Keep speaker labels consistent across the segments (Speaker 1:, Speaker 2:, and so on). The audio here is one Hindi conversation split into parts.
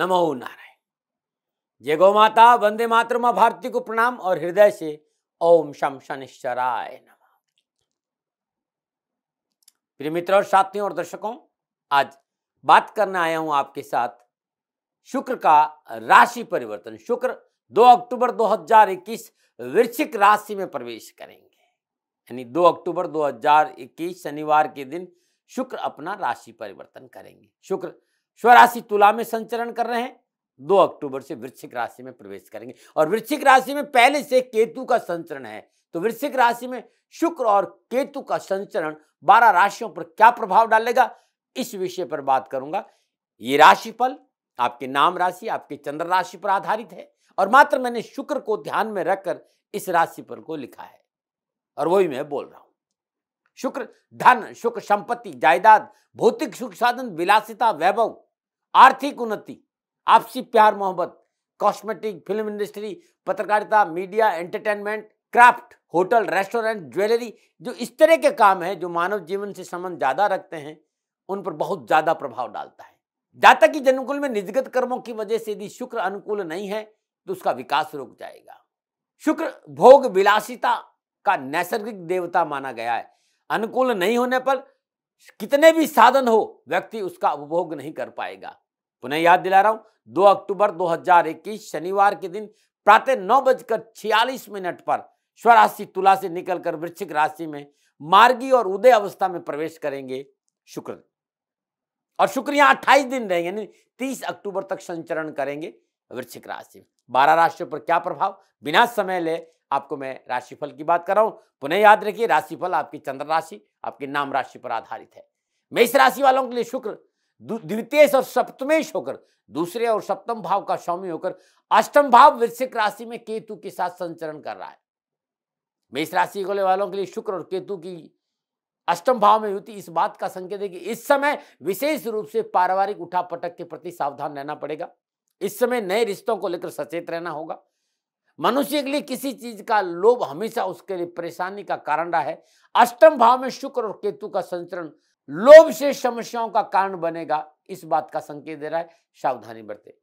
Speaker 1: नमो नारायण जय गौ माता वंदे मातृ माँ भारती को प्रणाम और हृदय से ओम शम शनिश्चराय नम प्रिय मित्र और साथियों और दर्शकों आज बात करने आया हूं आपके साथ शुक्र का राशि परिवर्तन शुक्र 2 अक्टूबर 2021 वृश्चिक राशि में प्रवेश करेंगे यानी 2 अक्टूबर 2021 शनिवार के दिन शुक्र अपना राशि परिवर्तन करेंगे शुक्र स्वराशि तुला में संचरण कर रहे हैं दो अक्टूबर से वृश्चिक राशि में प्रवेश करेंगे और वृश्चिक राशि में पहले से केतु का संचरण है तो वृश्चिक राशि में शुक्र और केतु का संचरण बारह राशियों पर क्या प्रभाव डालेगा इस विषय पर बात करूंगा ये राशिफल आपके नाम राशि आपके चंद्र राशि पर आधारित है और मात्र मैंने शुक्र को ध्यान में रखकर इस राशिफल को लिखा है और वही मैं बोल रहा हूं शुक्र धन सुख संपत्ति जायदाद भौतिक सुख साधन विलासिता वैभव आर्थिक उन्नति आपसी प्यार मोहब्बत कॉस्मेटिक फिल्म इंडस्ट्री पत्रकारिता media entertainment craft hotel restaurant jewellery जो इस तरह के काम हैं जो मानव जीवन से संबंध ज़्यादा रखते हैं उन पर बहुत ज़्यादा प्रभाव डालता है जातक की जनुकूल में निजगत कर्मों की वजह से यदि शुक्र अनुकूल नहीं है तो उसका विकास रुक जाएगा शुक्र भोग विलासिता का नैसर्गिक देवता माना गया है अनुकूल नहीं होने पर कितने भी साधन हो व्यक्ति उसका उपभोग नहीं कर पाएगा पुनः याद दिला रहा हूं दो अक्टूबर 2021 शनिवार के दिन प्रातः नौ बजकर छियालीस मिनट पर स्वराशि तुला से निकलकर वृश्चिक राशि में मार्गी और उदय अवस्था में प्रवेश करेंगे शुक्र और शुक्र यहां अट्ठाईस दिन रहेंगे यानी तीस अक्टूबर तक संचरण करेंगे वृश्चिक राशि में बारह राशियों पर क्या प्रभाव बिना समय ले आपको मैं राशिफल की बात कर रहा हूं पुनः याद रखिए राशिफल आपकी चंद्र राशि आपके नाम राशि पर आधारित है मेष राशि वालों के लिए शुक्र द्वितीय और सप्तमेश होकर दूसरे और सप्तम भाव का स्वामी होकर अष्टम भाव वृश्चिक राशि में केतु के साथ संचरण कर रहा है मेष राशि वालों के लिए शुक्र और केतु की अष्टम भाव में युति इस बात का संकेत है कि इस समय विशेष रूप से पारिवारिक उठापटक के प्रति सावधान रहना पड़ेगा इस समय नए रिश्तों को लेकर सचेत रहना होगा मनुष्य के लिए किसी चीज का लोभ हमेशा उसके लिए परेशानी का कारण रहा है अष्टम भाव में शुक्र और केतु का संचरण लोभ से समस्याओं का कारण बनेगा इस बात का संकेत दे रहा है सावधानी बरते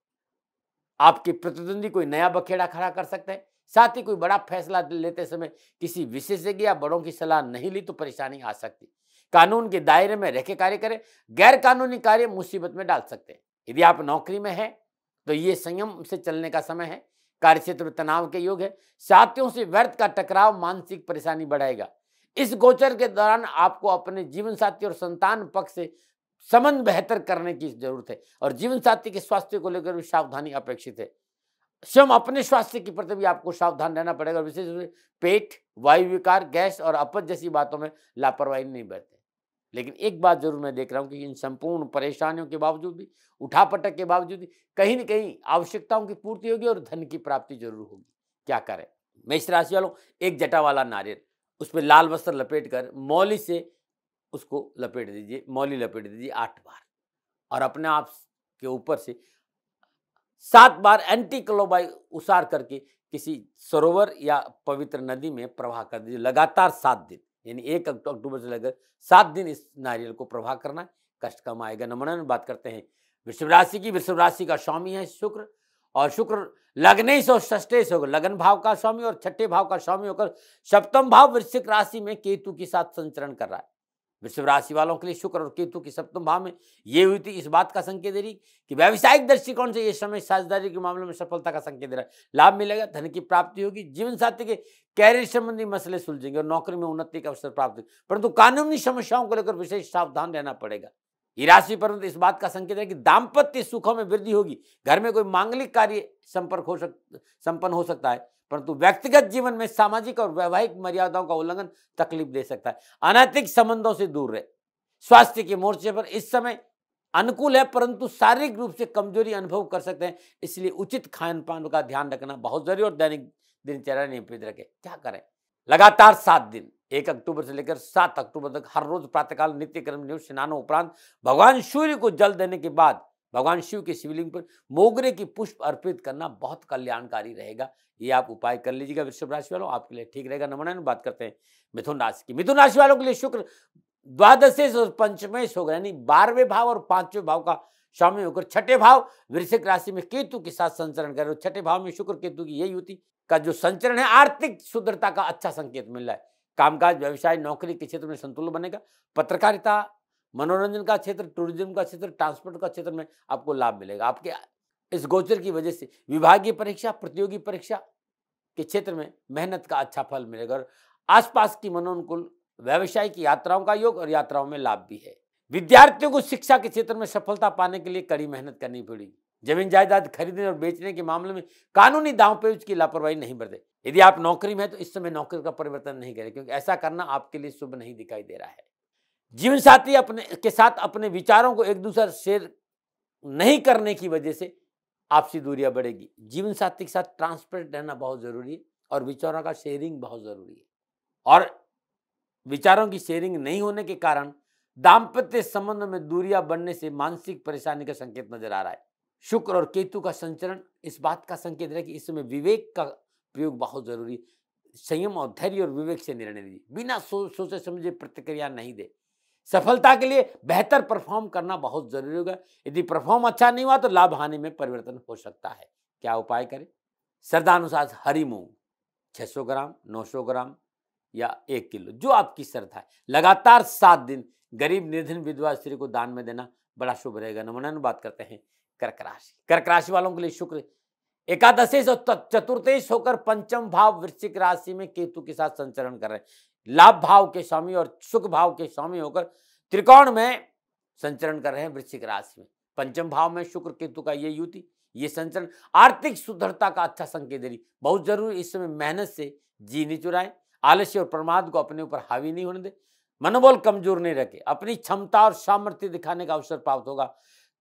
Speaker 1: आपके प्रतिद्वंदी कोई नया बखेड़ा खड़ा कर सकते हैं साथ ही कोई बड़ा फैसला लेते समय किसी विशेषज्ञ या बड़ों की सलाह नहीं ली तो परेशानी आ सकती कानून के दायरे में रह के कार्य करें गैर कानूनी कार्य मुसीबत में डाल सकते हैं यदि आप नौकरी में हैं तो ये संयम से चलने का समय है कार्यक्षेत्र में तनाव के योग है साथियों से व्यर्थ का टकराव मानसिक परेशानी बढ़ाएगा इस गोचर के दौरान आपको अपने जीवन साथी और संतान पक्ष से संबंध बेहतर करने की जरूरत है और जीवन साथी के स्वास्थ्य को लेकर भी सावधानी अपेक्षित है स्वयं अपने स्वास्थ्य के प्रति भी आपको सावधान रहना पड़ेगा विशेष रूप से पेट वायु विकार गैस और अपच जैसी बातों में लापरवाही नहीं बरते लेकिन एक बात जरूर मैं देख रहा हूँ कि इन संपूर्ण परेशानियों के बावजूद भी उठापटक के बावजूद भी कहीं ना कहीं आवश्यकताओं की पूर्ति होगी और धन की प्राप्ति जरूर होगी क्या करें मेष राशि वालों एक जटा वाला नारियल उस पर लाल वस्त्र लपेट कर मौली से उसको लपेट दीजिए मौली लपेट दीजिए आठ बार और अपने आप के ऊपर से सात बार एंटी क्लोबाई उसार करके किसी सरोवर या पवित्र नदी में प्रवाह कर दीजिए लगातार सात दिन यानी एक अक्टूबर से लेकर सात दिन इस नारियल को प्रभाव करना है कष्ट कम आएगा नमन बात करते हैं वृषभ राशि की वृषभ राशि का स्वामी है शुक्र और शुक्र लग्ने से और षष्ठे से होकर लगन भाव का स्वामी और छठे भाव का स्वामी होकर सप्तम भाव वृश्चिक राशि में केतु के साथ संचरण कर रहा है वृषभ राशि वालों के लिए शुक्र और केतु की सप्तम भाव में ये हुई थी इस बात का संकेत दे रही कि व्यावसायिक दृष्टिकोण से ये समय साझेदारी के मामले में सफलता का संकेत दे रहा है लाभ मिलेगा धन की प्राप्ति होगी जीवन साथी के कैरियर संबंधी मसले सुलझेंगे और नौकरी में उन्नति का अवसर प्राप्त होगी परंतु कानूनी समस्याओं को लेकर विशेष सावधान रहना पड़ेगा ये राशि पर इस बात का संकेत है कि दाम्पत्य सुखों में वृद्धि होगी घर में कोई मांगलिक कार्य संपर्क हो सक संपन्न हो सकता है परंतु व्यक्तिगत जीवन में सामाजिक और वैवाहिक मर्यादाओं का उल्लंघन तकलीफ दे सकता है अनैतिक संबंधों से दूर रहे स्वास्थ्य के मोर्चे पर इस समय अनुकूल है परंतु शारीरिक रूप से कमजोरी अनुभव कर सकते हैं इसलिए उचित खान पान का ध्यान रखना बहुत जरूरी और दैनिक दिनचर्या नियमित रखें क्या करें लगातार सात दिन एक अक्टूबर से लेकर सात अक्टूबर तक हर रोज प्रातःकाल नित्य कर्म नियुक्त स्नानों उपरांत भगवान सूर्य को जल देने के बाद भगवान शिव के शिवलिंग पर मोगरे की पुष्प अर्पित करना बहुत कल्याणकारी रहेगा ये आप उपाय कर लीजिएगा वृषभ राशि वालों आपके लिए ठीक रहेगा नमन बात करते हैं मिथुन राशि की मिथुन राशि वालों के लिए शुक्र द्वादशेश और पंचमेश होगा यानी बारहवें भाव और पांचवें भाव का स्वामी होकर छठे भाव वृश्चिक राशि में केतु के साथ संचरण कर रहे हो छठे भाव में शुक्र केतु की यही युति का जो संचरण है आर्थिक शुद्धता का अच्छा संकेत मिल रहा है कामकाज व्यवसाय नौकरी के क्षेत्र में संतुलन बनेगा पत्रकारिता मनोरंजन का क्षेत्र टूरिज्म का क्षेत्र ट्रांसपोर्ट का क्षेत्र में आपको लाभ मिलेगा आपके इस गोचर की वजह से विभागीय परीक्षा प्रतियोगी परीक्षा के क्षेत्र में मेहनत का अच्छा फल मिलेगा और आसपास की मनोनुकूल की यात्राओं का योग और यात्राओं में लाभ भी है विद्यार्थियों को शिक्षा के क्षेत्र में सफलता पाने के लिए कड़ी मेहनत करनी पड़ेगी जमीन जायदाद खरीदने और बेचने के मामले में कानूनी दाव पे उसकी लापरवाही नहीं बरते यदि आप नौकरी में हैं तो इस समय नौकरी का परिवर्तन नहीं करें क्योंकि ऐसा करना आपके लिए शुभ नहीं दिखाई दे रहा है जीवन साथी अपने के साथ अपने विचारों को एक दूसरे शेयर नहीं करने की वजह से आपसी दूरियां बढ़ेगी जीवन साथी के साथ ट्रांसपेरेंट रहना बहुत ज़रूरी है और विचारों का शेयरिंग बहुत ज़रूरी है और विचारों की शेयरिंग नहीं होने के कारण दाम्पत्य संबंध में दूरियां बढ़ने से मानसिक परेशानी का संकेत नजर आ रहा है शुक्र और केतु का संचरण इस बात का संकेत है कि इस समय विवेक का प्रयोग बहुत जरूरी संयम और धैर्य और विवेक से निर्णय लीजिए बिना सोच सोचे समझे प्रतिक्रिया नहीं दे सफलता के लिए बेहतर परफॉर्म करना बहुत जरूरी होगा यदि परफॉर्म अच्छा नहीं हुआ तो लाभ हानि में परिवर्तन हो सकता है क्या उपाय करें श्रद्धानुसार हरी मूंग 600 ग्राम 900 ग्राम या एक किलो जो आपकी श्रद्धा है लगातार सात दिन गरीब निर्धन विधवा स्त्री को दान में देना बड़ा शुभ रहेगा नमन बात करते हैं कर्क राशि कर्क राशि वालों के लिए शुक्र एकादशी से चतुर्थेश होकर पंचम भाव वृश्चिक राशि में केतु के साथ संचरण कर रहे हैं लाभ भाव के स्वामी और सुख भाव के स्वामी होकर त्रिकोण में संचरण कर रहे हैं वृश्चिक राशि में पंचम भाव में शुक्र केतु का ये युति ये संचरण आर्थिक सुदृढ़ता का अच्छा संकेत दे रही बहुत जरूरी इस समय मेहनत से जी नहीं चुराएं आलस्य और प्रमाद को अपने ऊपर हावी नहीं होने दे मनोबल कमजोर नहीं रखे अपनी क्षमता और सामर्थ्य दिखाने का अवसर प्राप्त होगा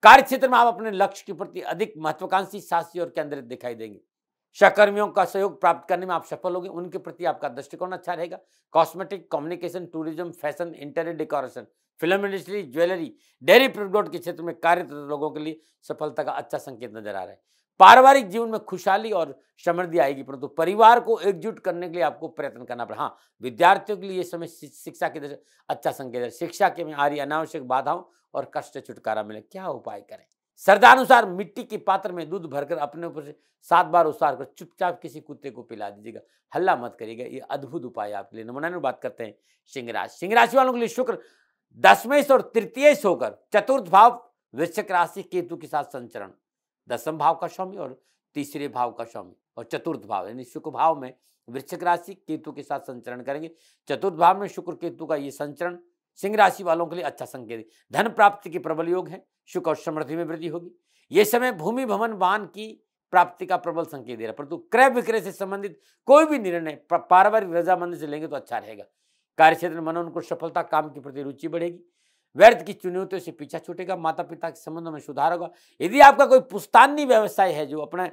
Speaker 1: कार्य क्षेत्र में आप अपने लक्ष्य के प्रति अधिक महत्वाकांक्षी साहसी और केंद्रित दिखाई देंगे सहकर्मियों का सहयोग प्राप्त करने में आप सफल होगी उनके प्रति आपका दृष्टिकोण अच्छा रहेगा cosmetic communication tourism fashion interior decoration film industry jewellery dairy product के क्षेत्र में कार्यरत लोगों के लिए सफलता का अच्छा संकेत नजर आ रहा है पारिवारिक जीवन में खुशहाली और समृद्धि आएगी परंतु परिवार को एकजुट करने के लिए आपको प्रयत्न करना पड़ा हाँ विद्यार्थियों के लिए इस समय शिक्षा के अच्छा संकेत है शिक्षा के में आ रही अनावश्यक बाधाओं और कष्ट छुटकारा मिले क्या उपाय करें श्रद्धानुसार मिट्टी के पात्र में दूध भरकर अपने ऊपर से सात बार उतार कर चुपचाप किसी कुत्ते को पिला दीजिएगा हल्ला मत करिएगा ये अद्भुत उपाय आपके लिए नमूना में बात करते हैं सिंह राशि सिंह राशि वालों के लिए शुक्र दसवेश और तृतीय होकर चतुर्थ भाव वृश्चिक राशि केतु के साथ संचरण दसम भाव का स्वामी और तीसरे भाव का स्वामी और चतुर्थ भाव यानी शुक्र भाव में वृश्चिक राशि केतु के साथ संचरण करेंगे चतुर्थ भाव में शुक्र केतु का ये संचरण सिंह राशि वालों के लिए अच्छा संकेत धन प्राप्ति के प्रबल योग है सुख और समृद्धि में वृद्धि होगी ये समय भूमि भवन वाहन की प्राप्ति का प्रबल संकेत दे रहा है परंतु क्रय विक्रय से संबंधित कोई भी निर्णय पारिवारिक रजामंदी से लेंगे तो अच्छा रहेगा कार्य क्षेत्र में उनको सफलता काम के प्रति रुचि बढ़ेगी व्यर्थ की चुनौतियों से पीछा छूटेगा माता पिता के संबंधों में सुधार होगा यदि आपका कोई पुस्तानी व्यवसाय है जो अपने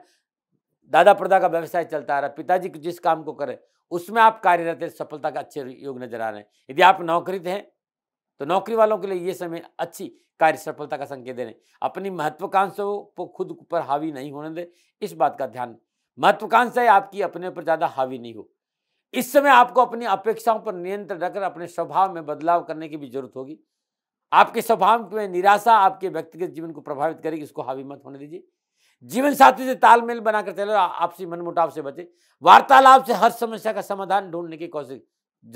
Speaker 1: दादा प्रदा का व्यवसाय चलता आ रहा है पिताजी जिस काम को करें उसमें आप कार्यरत सफलता का अच्छे योग नजर आ रहे हैं यदि आप नौकरी हैं तो नौकरी वालों के लिए ये समय अच्छी कार्य सफलता का संकेत देने अपनी महत्वाकांक्षाओं को खुद पर हावी नहीं होने दे इस बात का ध्यान महत्वाकांक्षाएं आपकी अपने ऊपर ज़्यादा हावी नहीं हो इस समय आपको अपनी अपेक्षाओं पर नियंत्रण रखकर अपने स्वभाव में बदलाव करने की भी जरूरत होगी आपके स्वभाव में निराशा आपके व्यक्तिगत जीवन को प्रभावित करेगी इसको हावी मत होने दीजिए जीवन साथी से तालमेल बनाकर चले आपसी मनमुटाव से बचे वार्तालाप से हर समस्या का समाधान ढूंढने की कोशिश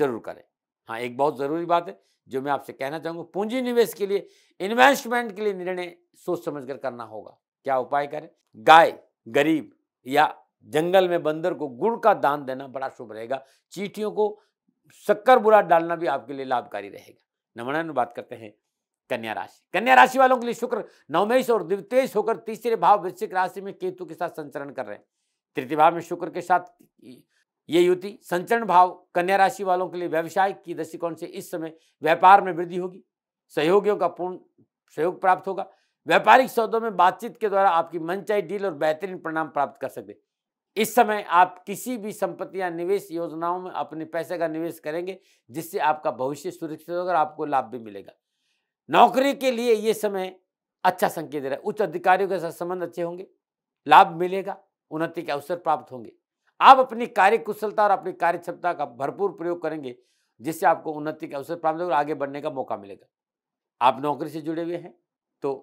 Speaker 1: जरूर करें हाँ एक बहुत ज़रूरी बात है जो मैं आपसे कहना चाहूंगा पूंजी निवेश के लिए इन्वेस्टमेंट के लिए निर्णय सोच समझ कर करना होगा क्या उपाय करें गाय गरीब या जंगल में बंदर को गुड़ का दान देना बड़ा शुभ रहेगा चीटियों को शक्कर बुरा डालना भी आपके लिए लाभकारी रहेगा नमनान बात करते हैं कन्या राशि कन्या राशि वालों के लिए शुक्र नवमेश और द्वितीय होकर तीसरे भाव वृश्चिक राशि में केतु के साथ संचरण कर रहे हैं तृतीय भाव में शुक्र के साथ ये युति संचरण भाव कन्या राशि वालों के लिए व्यवसाय की दृष्टिकोण से इस समय व्यापार में वृद्धि होगी सहयोगियों का पूर्ण सहयोग प्राप्त होगा व्यापारिक सौदों में बातचीत के द्वारा आपकी मनचाही डील और बेहतरीन परिणाम प्राप्त कर सकते इस समय आप किसी भी संपत्ति या निवेश योजनाओं में अपने पैसे का निवेश करेंगे जिससे आपका भविष्य सुरक्षित होगा और आपको लाभ भी मिलेगा नौकरी के लिए ये समय अच्छा संकेत दे रहा है उच्च अधिकारियों के साथ संबंध अच्छे होंगे लाभ मिलेगा उन्नति के अवसर प्राप्त होंगे आप अपनी कार्य कुशलता और अपनी कार्य क्षमता का भरपूर प्रयोग करेंगे जिससे आपको उन्नति के अवसर प्राप्त होगा आगे बढ़ने का मौका मिलेगा आप नौकरी से जुड़े हुए हैं तो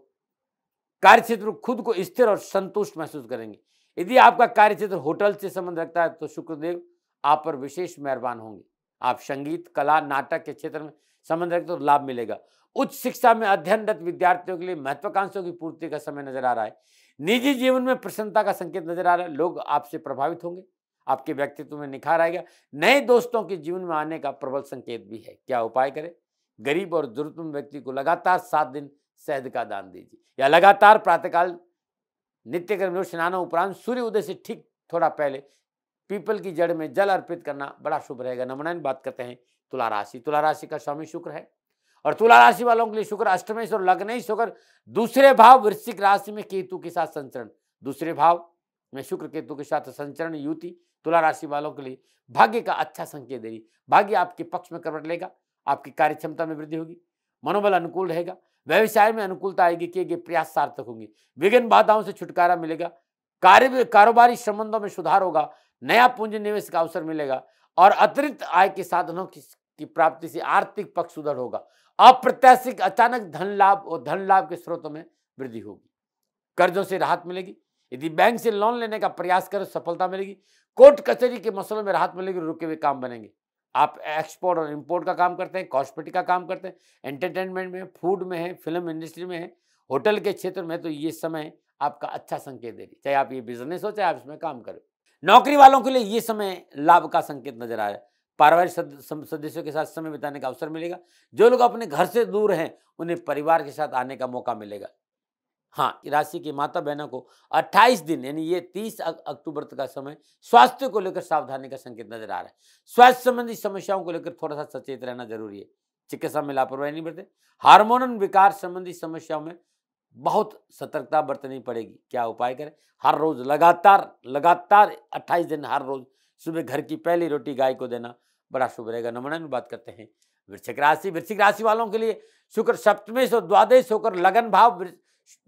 Speaker 1: कार्य क्षेत्र खुद को स्थिर और संतुष्ट महसूस करेंगे यदि आपका कार्य क्षेत्र होटल से संबंध रखता है तो शुक्रदेव आप पर विशेष मेहरबान होंगे आप संगीत कला नाटक के क्षेत्र में संबंध रखते तो लाभ मिलेगा उच्च शिक्षा में अध्ययनरत विद्यार्थियों के लिए महत्वाकांक्षाओं की पूर्ति का समय नजर आ रहा है निजी जीवन में प्रसन्नता का संकेत नजर आ रहा है लोग आपसे प्रभावित होंगे आपके व्यक्तित्व में निखार आएगा नए दोस्तों के जीवन में आने का प्रबल संकेत भी है क्या उपाय करें गरीब और जरूरतमंद व्यक्ति को लगातार सात दिन शहद का दान दीजिए या लगातार प्रातःकाल नित्य कर्म उपरांत सूर्य उदय से ठीक थोड़ा पहले पीपल की जड़ में जल अर्पित करना बड़ा शुभ रहेगा नमनायन बात करते हैं तुला राशि तुला राशि का स्वामी शुक्र है और तुला राशि वालों के लिए शुक्र अष्टमेश और लग्नेश होकर दूसरे भाव वृश्चिक राशि में केतु के साथ संचरण दूसरे भाव में शुक्र केतु के साथ संचरण युति तुला राशि वालों के लिए भाग्य का अच्छा संकेत दे रही भाग्य आपके पक्ष में करवट लेगा आपकी कार्य क्षमता में वृद्धि होगी मनोबल अनुकूल रहेगा व्यवसाय में अनुकूलता आएगी किए गए प्रयास सार्थक होंगे विघ्न बाधाओं से छुटकारा मिलेगा कार्य कारोबारी संबंधों में सुधार होगा नया पूंजी निवेश का अवसर मिलेगा और अतिरिक्त आय के साधनों की, की प्राप्ति से आर्थिक पक्ष सुदृढ़ होगा अप्रत्याशित अचानक धन लाभ और धन लाभ के स्रोतों में वृद्धि होगी कर्जों से राहत मिलेगी यदि बैंक से लोन लेने का प्रयास करें तो सफलता मिलेगी कोर्ट कचहरी के मसलों में राहत मिलेगी रुके हुए काम बनेंगे आप एक्सपोर्ट और इम्पोर्ट का काम करते हैं कॉस्मेटिक का काम करते हैं एंटरटेनमेंट में फूड में है फिल्म इंडस्ट्री में है होटल के क्षेत्र में तो ये समय आपका अच्छा संकेत देगी चाहे आप ये बिजनेस हो चाहे आप इसमें काम करें नौकरी वालों के लिए ये समय लाभ का संकेत नजर आ रहा है पारिवारिक सदस्यों के साथ समय बिताने का अवसर मिलेगा जो लोग अपने घर से दूर हैं उन्हें परिवार के साथ आने का मौका मिलेगा हाँ राशि की माता बहनों को 28 दिन यानी ये 30 अक्टूबर तक का समय स्वास्थ्य को लेकर सावधानी का संकेत नजर आ रहा है स्वास्थ्य संबंधी समस्याओं को लेकर थोड़ा सा सचेत रहना जरूरी है चिकित्सा में लापरवाही नहीं बरते हार्मोनल विकार संबंधी समस्याओं में बहुत सतर्कता बरतनी पड़ेगी क्या उपाय करें हर रोज लगातार लगातार अट्ठाईस दिन हर रोज सुबह घर की पहली रोटी गाय को देना बड़ा शुभ रहेगा नमन में बात करते हैं वृक्षिक राशि वृक्षिक राशि वालों के लिए शुक्र सप्तमेश और द्वादेश होकर लगन भाव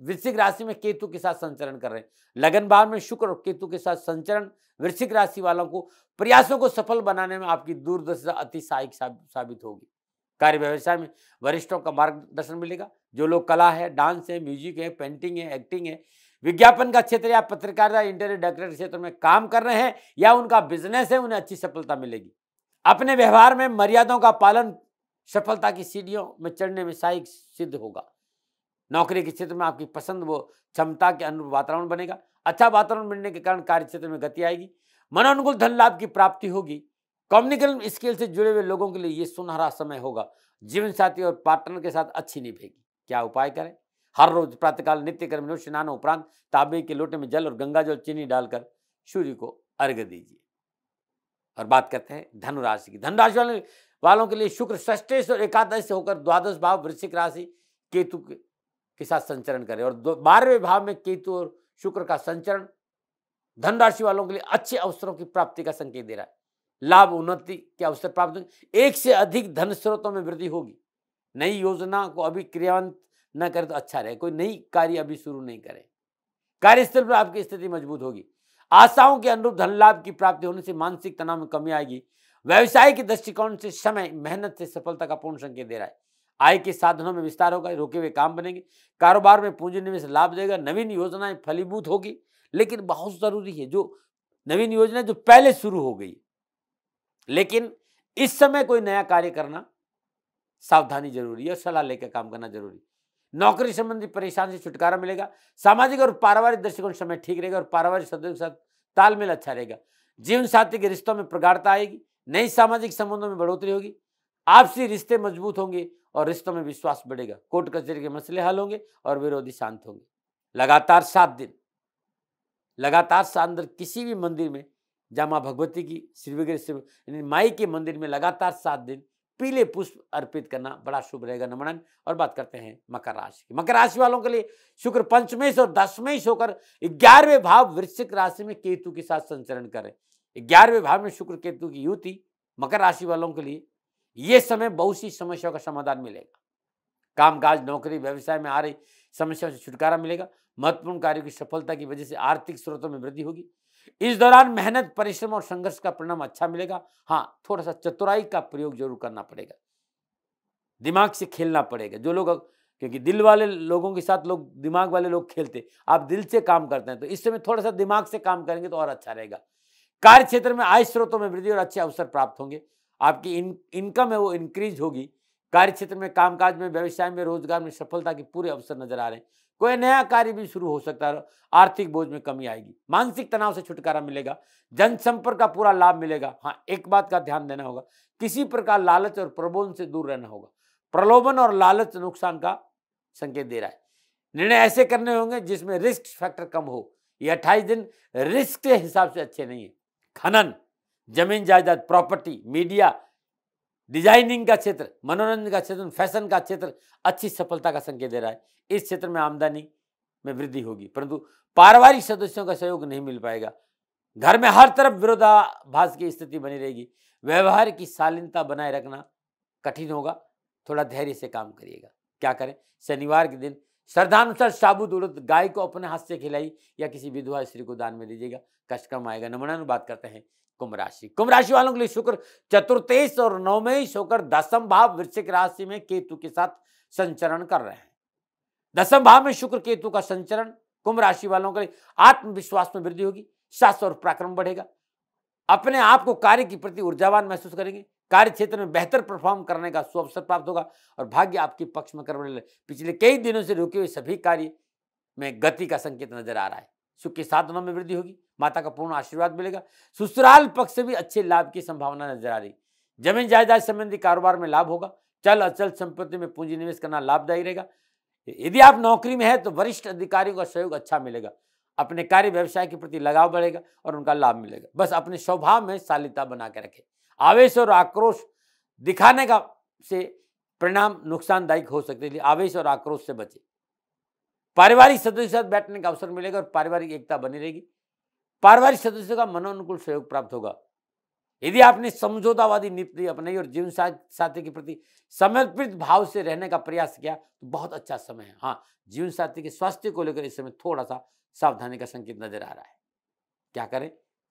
Speaker 1: वृश्चिक राशि में केतु के साथ संचरण कर रहे हैं लगन भाव में शुक्र और केतु के साथ संचरण वृश्चिक राशि वालों को प्रयासों को सफल बनाने में आपकी दूरदर्शिता अति सहायक साबित होगी कार्य व्यवसाय में वरिष्ठों का मार्गदर्शन मिलेगा जो लोग कला है डांस है म्यूजिक है पेंटिंग है एक्टिंग है विज्ञापन का क्षेत्र या पत्रकारिता इंटरनेट डायरेक्टर क्षेत्र में काम कर रहे हैं या उनका बिजनेस है उन्हें अच्छी सफलता मिलेगी अपने व्यवहार में मर्यादाओं का पालन सफलता की सीढ़ियों में चढ़ने में सहायक सिद्ध होगा नौकरी के क्षेत्र में आपकी पसंद वो क्षमता के अनुरूप वातावरण बनेगा अच्छा वातावरण बनने के कारण कार्य क्षेत्र में गति आएगी मनोनुकूल धन लाभ की प्राप्ति होगी कम्युनिकेशन स्किल से जुड़े हुए लोगों के लिए ये सुनहरा समय होगा जीवन साथी और पार्टनर के साथ अच्छी निभेगी क्या उपाय करें हर रोज प्रातःकाल नित्य कर्मियों स्नान उपरांत ताबे के लोटे में जल और गंगा जल चीनी डालकर सूर्य को अर्घ दीजिए और बात करते हैं धनुराशि की धनुराशि वाले वालों के लिए शुक्र षष्टेश और एकादश से होकर द्वादश भाव वृश्चिक राशि केतु के के साथ संचरण करें और बारहवें भाव में केतु और शुक्र का संचरण धन राशि वालों के लिए अच्छे अवसरों की प्राप्ति का संकेत दे रहा है लाभ उन्नति के अवसर प्राप्त होंगे एक से अधिक धन स्रोतों में वृद्धि होगी नई योजना को अभी क्रियावंत न करें तो अच्छा रहे कोई नई कार्य अभी शुरू नहीं करें कार्यस्थल पर आपकी स्थिति मजबूत होगी आशाओं के अनुरूप धन लाभ की प्राप्ति होने से मानसिक तनाव में कमी आएगी व्यवसाय के दृष्टिकोण से समय मेहनत से सफलता का पूर्ण संकेत दे रहा है आय के साधनों में विस्तार होगा रोके हुए काम बनेंगे कारोबार में पूंजी निवेश लाभ देगा नवीन योजनाएं फलीभूत होगी लेकिन बहुत जरूरी है जो नवीन योजना जो पहले शुरू हो गई लेकिन इस समय कोई नया कार्य करना सावधानी जरूरी है सलाह लेकर काम करना जरूरी नौकरी संबंधी परेशान से छुटकारा मिलेगा सामाजिक और पारिवारिक दृष्टिकोण समय ठीक रहेगा और पारिवारिक सदस्यों के साथ तालमेल अच्छा रहेगा जीवन साथी के रिश्तों में प्रगाढ़ता आएगी नई सामाजिक संबंधों में बढ़ोतरी होगी आपसी रिश्ते मजबूत होंगे और रिश्तों में विश्वास बढ़ेगा कोर्ट कचहरी के मसले हल होंगे और विरोधी शांत होंगे लगातार सात दिन लगातार दिन किसी भी मंदिर में जामा भगवती की श्रीविग्रह माई के मंदिर में लगातार सात दिन पीले पुष्प अर्पित करना बड़ा शुभ रहेगा नमनन और बात करते हैं मकर राशि की मकर राशि वालों के लिए शुक्र पंचमेश और दसमेश होकर ग्यारहवें भाव वृश्चिक राशि में केतु के साथ संचरण करें ग्यारहवें भाव में शुक्र केतु की युति मकर राशि वालों के लिए ये समय बहुत सी समस्याओं का समाधान मिलेगा कामकाज नौकरी व्यवसाय में आ रही समस्याओं से छुटकारा मिलेगा महत्वपूर्ण कार्यों की सफलता की वजह से आर्थिक स्रोतों में वृद्धि होगी इस दौरान मेहनत परिश्रम और संघर्ष का परिणाम अच्छा मिलेगा हाँ थोड़ा सा चतुराई का प्रयोग जरूर करना पड़ेगा दिमाग से खेलना पड़ेगा जो लोग क्योंकि दिल वाले लोगों के साथ लोग दिमाग वाले लोग खेलते आप दिल से काम करते हैं तो इस समय थोड़ा सा दिमाग से काम करेंगे तो और अच्छा रहेगा कार्य क्षेत्र में आय स्रोतों में वृद्धि और अच्छे अवसर प्राप्त होंगे आपकी इन इनकम है वो इंक्रीज होगी कार्य क्षेत्र में कामकाज में व्यवसाय में रोजगार में सफलता के पूरे अवसर नजर आ रहे हैं कोई नया कार्य भी शुरू हो सकता है आर्थिक बोझ में कमी आएगी मानसिक तनाव से छुटकारा मिलेगा जनसंपर्क का पूरा लाभ मिलेगा हाँ एक बात का ध्यान देना होगा किसी प्रकार लालच और प्रबोधन से दूर रहना होगा प्रलोभन और लालच नुकसान का संकेत दे रहा है निर्णय ऐसे करने होंगे जिसमें रिस्क फैक्टर कम हो ये अट्ठाईस दिन रिस्क के हिसाब से अच्छे नहीं है खनन जमीन जायदाद प्रॉपर्टी मीडिया डिजाइनिंग का क्षेत्र मनोरंजन का क्षेत्र फैशन का क्षेत्र अच्छी सफलता का संकेत दे रहा है इस क्षेत्र में आमदनी में वृद्धि होगी परंतु पारिवारिक सदस्यों का सहयोग नहीं मिल पाएगा घर में हर तरफ विरोधाभास की स्थिति बनी रहेगी व्यवहार की शालीनता बनाए रखना कठिन होगा थोड़ा धैर्य से काम करिएगा क्या करें शनिवार के दिन श्रद्धानुसार साबुत उड़द गाय को अपने हाथ से खिलाई या किसी विधवा स्त्री को दान में दीजिएगा कष्ट कम आएगा नमन बात करते हैं कुंभ राशि कुंभ राशि वालों के लिए शुक्र चतुर्थेश और नवमेश होकर दसम भाव वृश्चिक राशि में केतु के साथ संचरण कर रहे हैं दसम भाव में शुक्र केतु का संचरण कुंभ राशि वालों के लिए आत्मविश्वास में वृद्धि होगी शास्त्र और पराक्रम बढ़ेगा अपने आप को कार्य के प्रति ऊर्जावान महसूस करेंगे कार्य क्षेत्र में बेहतर परफॉर्म करने का सुअवसर प्राप्त होगा और भाग्य आपके पक्ष में कर पिछले कई दिनों से रुके हुए सभी कार्य में गति का संकेत नजर आ रहा है सुख के साधनों में वृद्धि होगी माता का पूर्ण आशीर्वाद मिलेगा ससुराल पक्ष से भी अच्छे लाभ की संभावना नजर आ रही जमीन जायदाद संबंधी कारोबार में लाभ होगा चल अचल संपत्ति में पूंजी निवेश करना लाभदायी रहेगा यदि आप नौकरी में है तो वरिष्ठ अधिकारियों का सहयोग अच्छा मिलेगा अपने कार्य व्यवसाय के प्रति लगाव बढ़ेगा और उनका लाभ मिलेगा बस अपने स्वभाव में शालिता बना के रखें आवेश और आक्रोश दिखाने का से परिणाम नुकसानदायक हो सकते हैं आवेश और आक्रोश से बचें पारिवारिक सदस्यों के साथ बैठने का अवसर मिलेगा और पारिवारिक एकता बनी रहेगी पारिवारिक सदस्यों का मनोनुकूल सहयोग प्राप्त होगा यदि आपने समझौतावादी नीति अपनाई और जीवन साथी के प्रति समर्पित भाव से रहने का प्रयास किया तो बहुत अच्छा समय है हाँ जीवन साथी के स्वास्थ्य को लेकर इस समय थोड़ा सा सावधानी का संकेत नजर आ रहा है क्या करें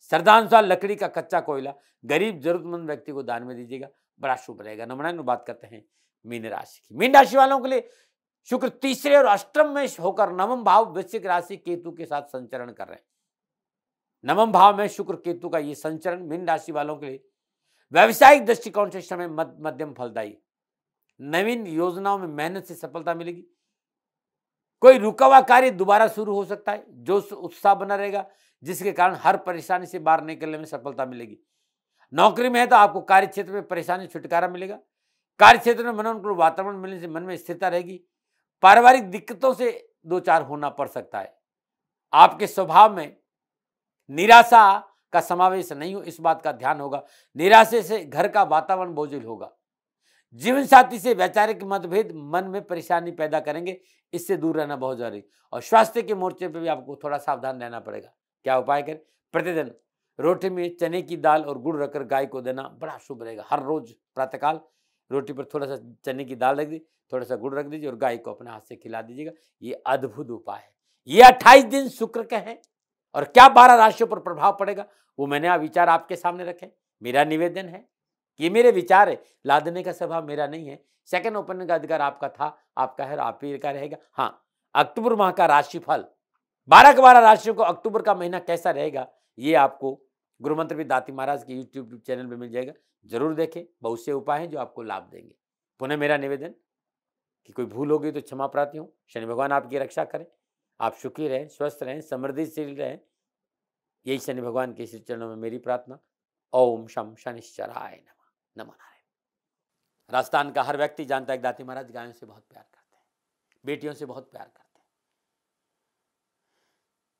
Speaker 1: श्रद्धानुसार लकड़ी का कच्चा कोयला गरीब जरूरतमंद व्यक्ति को दान में दीजिएगा बड़ा शुभ रहेगा नमनायन बात करते हैं मीन राशि की मीन राशि वालों के लिए शुक्र तीसरे और अष्टम में होकर नवम भाव वृश्चिक राशि केतु के साथ संचरण कर रहे हैं नवम भाव में शुक्र केतु का ये संचरण मीन राशि वालों के लिए व्यावसायिक दृष्टिकोण से समय मध्यम फलदायी नवीन योजनाओं में मेहनत से सफलता मिलेगी कोई रुका हुआ कार्य दोबारा शुरू हो सकता है जो उत्साह बना रहेगा जिसके कारण हर परेशानी से बाहर निकलने में सफलता मिलेगी नौकरी में है तो आपको कार्य क्षेत्र में परेशानी छुटकारा मिलेगा कार्य क्षेत्र में मनोनुकूल वातावरण मिलने से मन में स्थिरता रहेगी पारिवारिक दिक्कतों से दो चार होना पड़ सकता है आपके स्वभाव में निराशा का समावेश नहीं हो इस बात का ध्यान होगा निराशे से घर का वातावरण बोझिल होगा जीवन साथी से वैचारिक मतभेद मन में परेशानी पैदा करेंगे इससे दूर रहना बहुत जरूरी और स्वास्थ्य के मोर्चे पर भी आपको थोड़ा सावधान रहना पड़ेगा क्या उपाय करें प्रतिदिन रोटी में चने की दाल और गुड़ रखकर गाय को देना बड़ा शुभ रहेगा हर रोज प्रातःकाल रोटी पर थोड़ा सा चने की दाल रख दी थोड़ा सा गुड़ रख दीजिए और गाय को अपने हाथ से खिला दीजिएगा ये अद्भुत उपाय है ये अट्ठाईस दिन शुक्र के हैं और क्या बारह राशियों पर प्रभाव पड़ेगा वो मैंने आप विचार आपके सामने रखे मेरा निवेदन है ये मेरे विचार है लादने का स्वभाव मेरा नहीं है सेकंड ओपन का अधिकार आपका था आपका है आप ही का रहेगा हाँ अक्टूबर माह का राशिफल बारह के बारह राशियों को अक्टूबर का महीना कैसा रहेगा ये आपको गुरु मंत्र भी दाती महाराज के यूट्यूब चैनल में मिल जाएगा जरूर देखें बहुत से उपाय हैं जो आपको लाभ देंगे पुनः मेरा निवेदन कि कोई भूल होगी तो क्षमा प्रार्थी हूँ शनि भगवान आपकी रक्षा करें आप सुखी रहें स्वस्थ रहें समृद्धिशील रहें यही शनि भगवान के श्री चरणों में मेरी प्रार्थना ओम शम शनिश्चराय नम नमो नारायण राजस्थान का हर व्यक्ति जानता है दाती महाराज गायों से बहुत प्यार करते हैं बेटियों से बहुत प्यार करते हैं